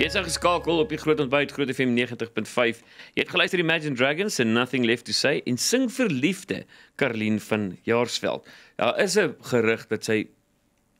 Jy is geskakel op die Groot Ontbyt Groot FM 90.5. Jy het geluister die Imagine Dragons and Nothing Left to Say en sing vir liefde Karlien van Jaarsveld. Daar is 'n gerug dat sy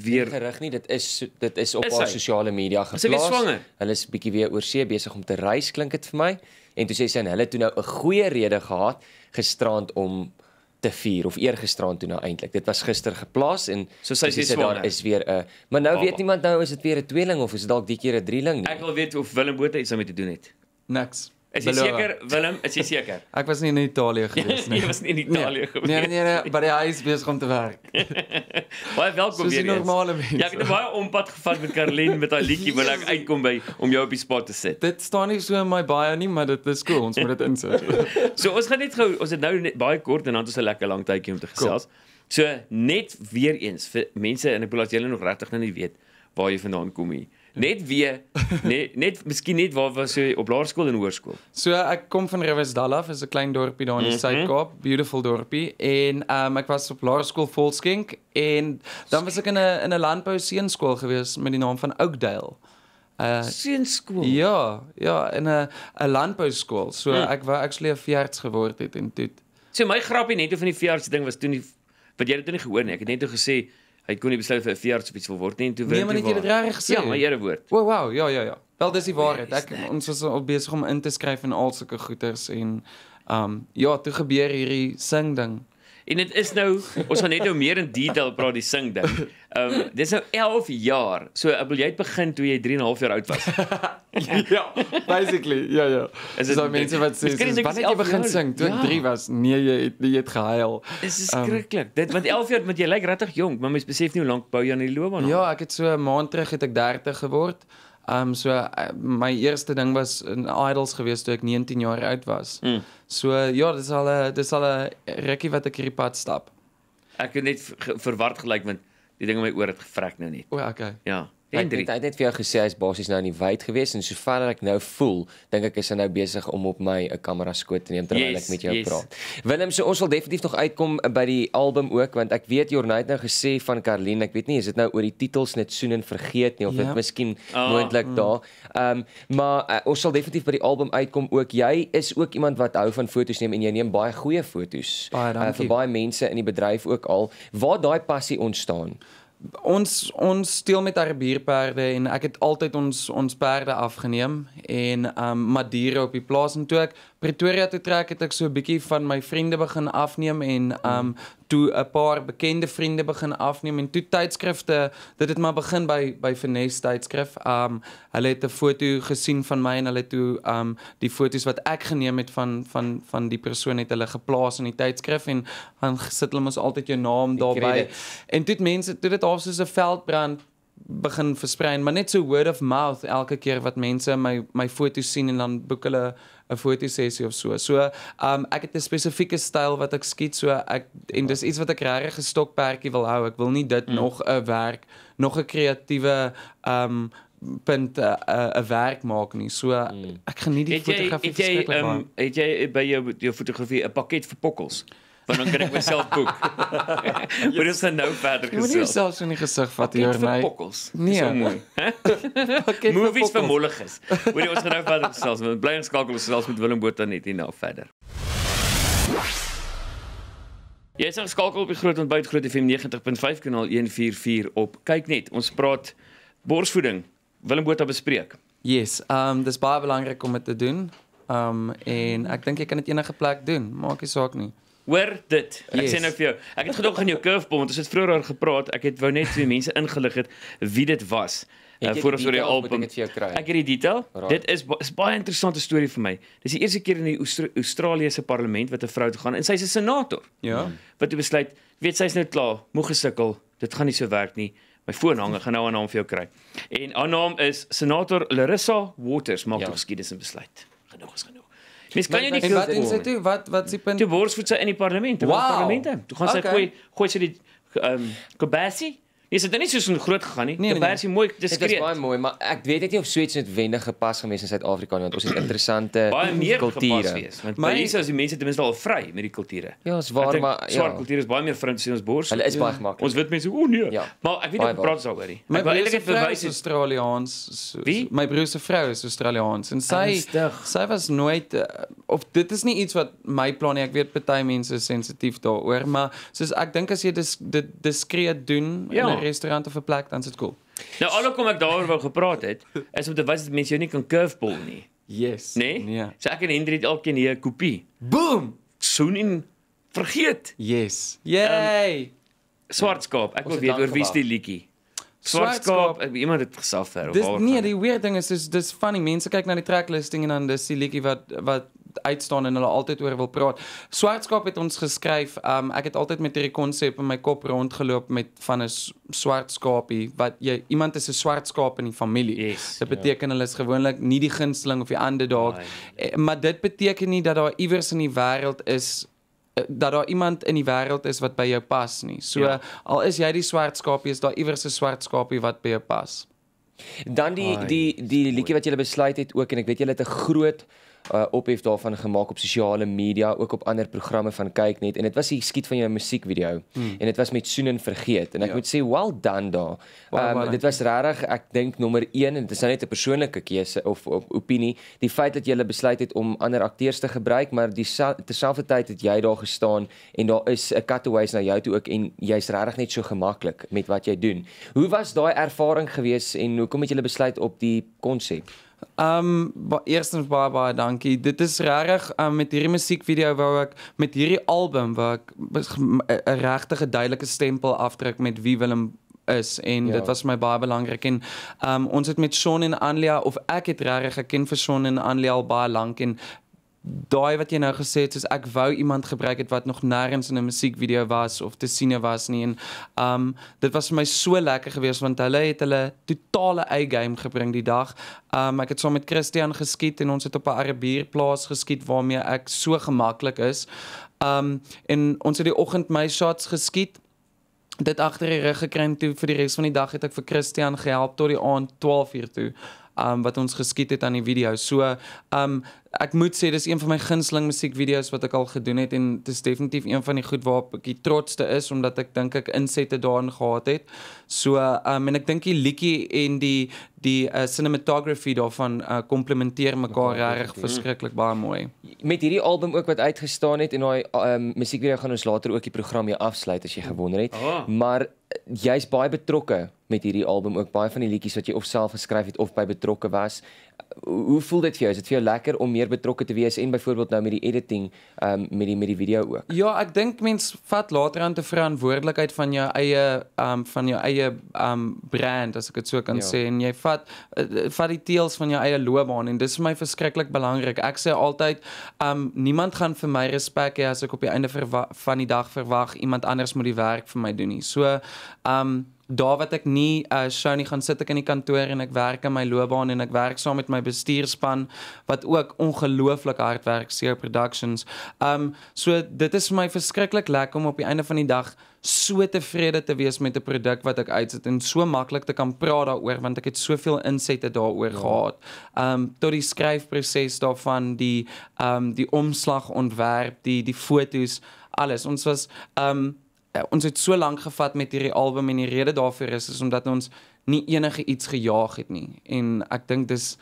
weer gerug nie, dit is dit is op is haar sosiale media geplaas. Hulle is bietjie weer oor see besig om te reis, klink dit vir my. En toe sê sy en hulle toe nou 'n goeie rede gehad gisterand om te vier of eergisteraan toe nou eintlik. Dit was gister geplaas en so sy sê daar is weer 'n maar nou Baba. weet niemand nou is dit weer 'n tweeling of is dit dalk die keer 'n drieling nie. Ek wil weet of Willem Botha iets daarmee te doen het. Niks. Is jy seker Willem, is jy seker? ek was nie in Italië gewees nie. jy was nie in nee. Italië nee. gewees nie. Nee, nee, nee, by die huis besig om te werk. baie welkom weer. Dis normale mens. Ja, ek het baie ompad gevat met Karlien met haar liedjie wil ek uitkom by om jou op die spot te sit. Dit staan nie so in my bio nie, maar dit is cool, ons moet dit insit. so ons gaan net gou, ons het nou net baie kort en dan het ons 'n lekker lang tydjie om te gesels. Cool. So net weer eens vir mense en ek bedoel as julle nog regtig nou nie weet waar jy vandaan kom nie net wie net net miskien net waar was jy op laerskool en hoërskool? So ek kom van Rivierdala, is 'n klein dorpie daar in die mm -hmm. Suid-Kaap, beautiful dorpie en um, ek was op laerskool Volskenk en dan was ek in 'n in 'n landbou seenskool gewees met die naam van Oakdale. Uh, seenskool. Ja, ja, in 'n 'n landbou skool. So mm. ek wou actually 'n veerds geword het en dit. So my grappie net oor van die veerds ding was toe nie wat jy dit nie gehoor nie. Ek het net toe gesê hy kon nie besluit of hy 'n veearts of iets wil word nie. Toe nee, maar net jy het reg gesê. Ja, my Here woord. O, oh, wow, ja, ja, ja. Wel dis die waarheid. Ek ons was al besig om in te skryf en al sulke goeders en ehm um, ja, toe gebeur hierdie sing ding. En dit is nou, ons gaan net nou meer in detail praat die sing ding. Ehm um, dis nou 11 jaar. So ek wil jy het begin toe jy 3 en 'n half jaar oud was. ja, basically. Ja, ja. Is dit so, mense wat sê wanneer jy begin jaar? sing, toe jy ja. 3 was, nee jy het jy het gehuil. Dis ehm, skrikkelik. Um, dit want 11 jaar met jy lyk regtig jong, maar mens besef nie hoe lank bou jy aan die loopbaan nie. Ja, ek het so 'n maand terug het ek 30 geword. Ehm um, so uh, my eerste ding was in Idols gewees toe ek 19 jaar oud was. Mm. So ja, dis al 'n dis al 'n rukkie wat ek hierdie pad stap. Ek het net verward gelyk want die ding in my oor het gevrek nou net. O, okay. Ja. Hendrik het, het, het net vir jou gesê hy's basies nou in die wyd gewees en sover ek nou voel, dink ek is hy nou besig om op my 'n eh, kamera skoot te neem terwyl yes, ek met jou yes. praat. Willem, so ons wil definitief nog uitkom eh, by die album ook want ek weet Jornait nou gesê van Karlien, ek weet nie is dit nou oor die titels net soen en vergeet nie of dit yeah. Ja. miskien oh, moontlik mm. daar. Ehm um, maar uh, ons sal definitief by die album uitkom ook. Jy is ook iemand wat hou van fotos neem en jy neem baie goeie fotos. Baie dankie. Uh, vir baie mense in die bedryf ook al. Waar daai passie ontstaan? ons ons steel met haar bierperde en ek het altyd ons ons perde afgeneem en ehm um, Madure op die plaas en toe ek Pretoria toe trek het ek so 'n bietjie van my vriende begin afneem en um toe 'n paar bekende vriende begin afneem en toe tydskrifte dit het maar begin by by Finesse tydskrif. Um hulle het 'n foto gesien van my en hulle toe um die foto's wat ek geneem het van van van die persoon het hulle geplaas in die tydskrif en dan sit hulle mos altyd jou naam daarby. En toe mense toe dit half soos 'n veldbrand begin versprei, maar net so word of mouth elke keer wat mense my my foto's sien en dan boek hulle 'n fotosessie of so. So, um ek het 'n spesifieke styl wat ek skiet, so ek en dis iets wat ek regtig 'n stokperdjie wil hou. Ek wil nie dit mm. nog 'n werk, nog 'n kreatiewe um punt eh, eh, 'n uh, werk maak nie. So mm. ek geniet die fotografie verskriklik baie. Het jy, het jy um, het jy by jou jou fotografie 'n pakket vir pokkels? want dan kan ek myself boek. Moet ons nou verder gesels. Moet jy self in die gesig vat hier my. Nee. So mooi. Movies vir molliges. Moet jy ons nou verder gesels met bly geskakel gesels met Willem Botha net hier nou verder. Jy is geskakel op die Groot Ontbyt Groot FM 90.5 kanaal 144 op. Kyk net, ons praat borsvoeding. Willem Botha bespreek. Yes, um dis baie belangrik om dit te doen. Um en ek dink jy kan dit enige plek doen. Maak nie saak nie. Hoor dit. Ek yes. sê nou vir jou. Ek het gedoen gaan jou curve bom want ons het vroeër oor gepraat. Ek het wou net twee mense ingelig het wie dit was. Uh, eh, voor ons oor die album. Ek het die detail. Right. Dit is, ba is baie interessante storie vir my. Dis die eerste keer in die Oost Australië se parlement wat 'n vrou toe gaan en sy's 'n senator. Ja. Hmm. Wat het besluit, weet sy's nou klaar, moeg gesukkel. Dit gaan nie so werk nie. My voorhange gaan nou 'n naam vir jou kry. En haar naam is senator Larissa Waters maak ja. tog skiedes en besluit. Genoeg is genoeg. Mis kan jy nie wat in sy toe wat wat sy punt Toe word sy in die parlement, in wow. die parlement. Toe gaan sy okay. gooi gooi sy die ehm um, kobassie Jy nee, sê dit net soos 'n groot gegaan nie. Nee, nee, Kaapstad is mooi, dis skree. Dit is baie mooi, maar ek weet net nie of Swets net wendig gepas gemees in Suid-Afrika nie, want ons het interessante baie meer kulture. Maar hier is as die mense ten minste al vry met die kulture. Ja, is waar, denk, maar ja. Swart kulture is baie meer vriend sien ons bors. Hulle is ja. baie gemaklik. Ons weet mense, o oh, nee. Ja. Maar ek weet nie hoe praat sou oor nie. My eerlike verwys is Australiaans. So, so, my broer se vrou is Australiaans en sy Anstig. sy was nooit uh, of dit is nie iets wat my plan nie. Ek weet baie mense is sensitief daaroor, maar soos ek dink as jy dit dis, diskreet doen ja. in 'n restaurant of 'n plek dan sit cool. Nou al hoekom ek daaroor wou gepraat het, is omdat wys dat mense jou nie kan curveball nie. Yes. Nee. Ja. So ek en Hendrie het alkeen hier 'n kopie. Boom. Soon in vergeet. Yes. Ehm, Yay. Um, Swartskaap. Ek wil weet oor wie's die liedjie. Swartskaap. Eh, iemand het gesaffer of waar. Dis nie die weird ding is dis dis funny. Mense kyk na die tracklisting en dan dis die liedjie wat wat uitstaan en hulle altyd oor wil praat. Swartskaap het ons geskryf. Um ek het altyd met hierdie konsep in my kop rondgeloop met van 'n swartskaapie wat jy iemand is 'n swartskaap in die familie. Yes, dit ja. beteken yeah. hulle is gewoonlik nie die gunsteling of die ander dalk. Nee. Eh, maar dit beteken nie dat daar iewers in die wêreld is eh, dat daar iemand in die wêreld is wat by jou pas nie. So ja. al is jy die swart skapie, is daar iewers 'n swart skapie wat by jou pas. Dan die Ai, die die liedjie wat jy besluit het ook en ek weet jy het 'n groot uh uh, ophef daarvan gemaak op sosiale media, ook op ander programme van kyk net en dit was die skiet van jou musiekvideo hmm. en dit was met Soenen vergeet en ek ja. moet sê well done daar. Um, dit was regtig ek dink nommer 1 en dit is nou net 'n persoonlike keuse of, of opinie, die feit dat jy gele besluit het om ander akteurs te gebruik, maar die terselfdertyd het jy daar gestaan en daar is 'n cutaways na jou toe ook en jy's regtig net so gemaklik met wat jy doen. Hoe was daai ervaring gewees en hoekom het jy besluit op die konsep? Ehm um, eerstens baie baie dankie. Dit is regtig um, ehm, met hierdie musiekvideo wou ek met hierdie album wou ek e-, e-, 'n regtige duidelike stempel afdruk met wie Willem is en ja. dit was vir my baie belangrik en ehm um, ons het met Shaun en Anlia of ek het regtig geken vir Shaun en Anlia al baie lank en daai wat jy nou gesê het soos ek wou iemand gebruik het wat nog nêrens in 'n musiekvideo was of te siene was nie en um dit was vir my so lekker geweest want hulle het hulle totale eie game gebring die dag. Um ek het saam so met Christian geskiet en ons het op 'n Arabierplaas geskiet waarmee ek so gemaklik is. Um en ons het die oggend my shots geskiet dit agter die rug gekry toe vir die res van die dag het ek vir Christian gehelp tot die aand 12 uur toe um wat ons geskiet het aan die video. So um ek moet sê dis een van my gunsteling musiekvideo's wat ek al gedoen het en dit is definitief een van die goed waarop ek die trotste is omdat ek dink ek insette daarin gehad het. So um en ek dink die liedjie en die die uh, cinematography daarvan uh, komplementeer mekaar regtig verskriklik baie mooi. Met hierdie album ook wat uitgestaan het en daai um, musiekvideo gaan ons later ook die program hier afsluit as jy gewonder het. Aha. Maar eh, jy's baie betrokke met hierdie album ook baie van die liedjies wat jy of self geskryf het of by betrokke was. Hoe voel dit vir jou? Is dit vir jou lekker om meer betrokke te wees en byvoorbeeld nou met die editing, ehm um, met die met die video ook? Ja, ek dink mens vat later aan te verantwoordelikheid van jou eie ehm um, van jou eie ehm um, brand as ek dit so kan ja. sê en jy vat uh, vat die teels van jou eie loopbaan en dis vir my verskriklik belangrik. Ek sê altyd ehm um, niemand gaan vir my respek hê as ek op die einde van die dag verwag iemand anders moet die werk vir my doen nie. So ehm um, daar wat ek nie uh, eh, Shoni gaan sit ek in die kantoor en ek werk in my loopbaan en ek werk saam met my bestuurspan wat ook ongelooflik hard werk Seer Productions. Um so dit is vir my verskriklik lekker om op die einde van die dag so tevrede te wees met 'n produk wat ek uitsit en so maklik te kan praat daaroor want ek het soveel insette daaroor ja. gehad. Um tot die skryfproses daarvan, die um die omslag ontwerp, die die fotos, alles. Ons was um Eh, ons het so lank gevat met hierdie album en die rede daarvoor is is omdat ons nie enige iets gejaag het nie en ek dink dis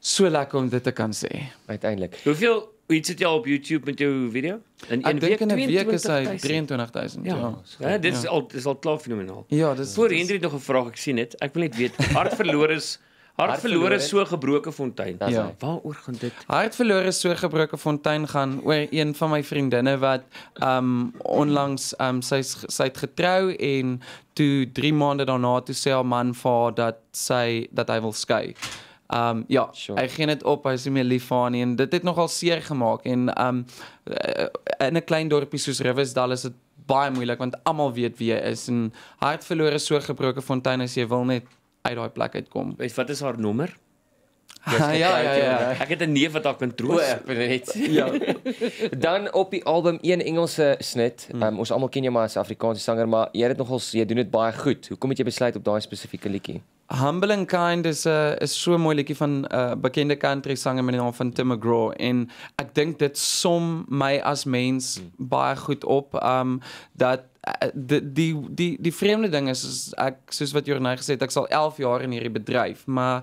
so lekker om dit te kan sê uiteindelik. Hoeveel Wie sit jy op YouTube met jou video? In een week in 'n week is hy 23000. Ja. ja. Ja, dit is ja. al dis al klaar fenomenaal. Ja, dis Voor Hendrik nog 'n vraag ek sien dit. Ek wil net weet hart verloor is Hart verloor is so gebroke fontein. Ja. ja, waaroor gaan dit? Hart verloor is so gebroke fontein gaan oor een van my vriendinne wat um onlangs um sy sy het getrou en toe 3 maande daarna toe sê haar man vir haar dat sy dat hy wil skei. Um ja, sure. hy gee dit op, hy is nie meer lief vir haar nie en dit het nogal seer gemaak en um in 'n klein dorpie soos Riversdale is dit baie moeilik want almal weet wie hy is en hartverloor is so gebroke fontein as jy wil net uit daai plek uitkom. Weet wat is haar nommer? Ja, ja, ja, ja. Ek het 'n neef wat haar kan troos. Ja. ja. Dan op die album een Engelse snit. Um, ons almal ken jou maar as Afrikaanse sanger, maar jy het nogals jy doen dit baie goed. Hoekom het jy besluit op daai spesifieke liedjie? Humble and Kind is 'n uh, eh, is so 'n mooi liedjie van 'n uh, eh, bekende country sanger met die naam van Tim McGraw en ek dink dit som my as mens hmm. baie goed op. Um dat die die die die vreemde ding is, is ek soos wat Jorne gesê het, ek sal 11 jaar in hierdie bedryf, maar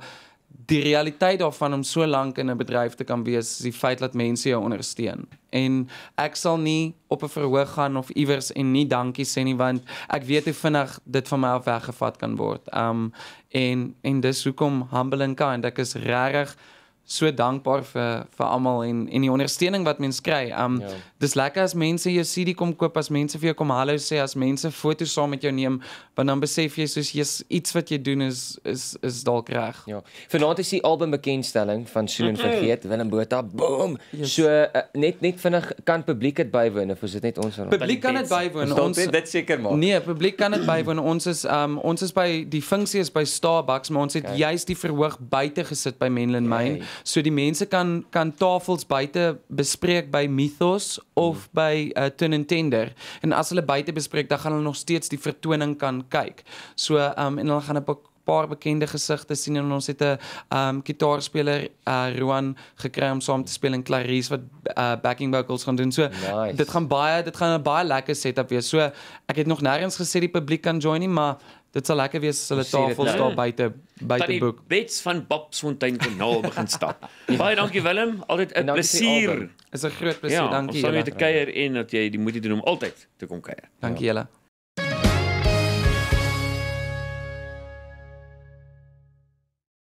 die realiteit daarvan om so lank in 'n bedryf te kan wees, is die feit dat mense jou ondersteun. En ek sal nie op 'n verhoog gaan of iewers en nie dankie sê nie want ek weet hoe vinnig dit van my af weggevat kan word. Um en en dis hoekom humbling kind, ek is regtig so dankbaar vir vir almal en en die ondersteuning wat mense kry. Um ja. dis lekker as mense jou CD kom koop, as mense vir jou kom hallo sê, as mense foto's saam met jou neem, want dan besef jy soos jy's iets wat jy doen is is is dalk reg. Ja. Vanaand is die album bekendstelling van Shilen Vergeet, Willem Botha. Boom. Yes. So uh, net net vinnig kan publiek dit bywoon of is dit net ons? Publiek kan dit bywoon. Ons dit seker maak. Nee, publiek kan dit bywoon. Ons is um ons is by die funksie is by Starbucks, maar ons het okay. juist die verhoog buite gesit by Menlyn Mine. Okay. So die mense kan kan tafels buite bespreek by Mythos of mm. by uh, Tun and Tender. En as hulle buite bespreek, dan gaan hulle nog steeds die vertoning kan kyk. So ehm um, en hulle gaan 'n paar bekende gesigte sien en ons het 'n um gitaarspeler uh Roan gekry om saam te speel en Clarice wat uh backing vocals gaan doen. So nice. dit gaan baie dit gaan 'n baie lekker setup wees. So ek het nog nêrens gesê die publiek kan join nie, maar dit sal lekker wees as hulle tafels nou. daar buite buite boek. Bets van Bobsfontein kanaal begin stap. Ja. baie dankie Willem, altyd 'n plesier. Is 'n groot plesier, ja, dankie. Ons sal weer te kuier en dat jy die moeite doen om altyd te kom kuier. Dankie ja. julle. Ja.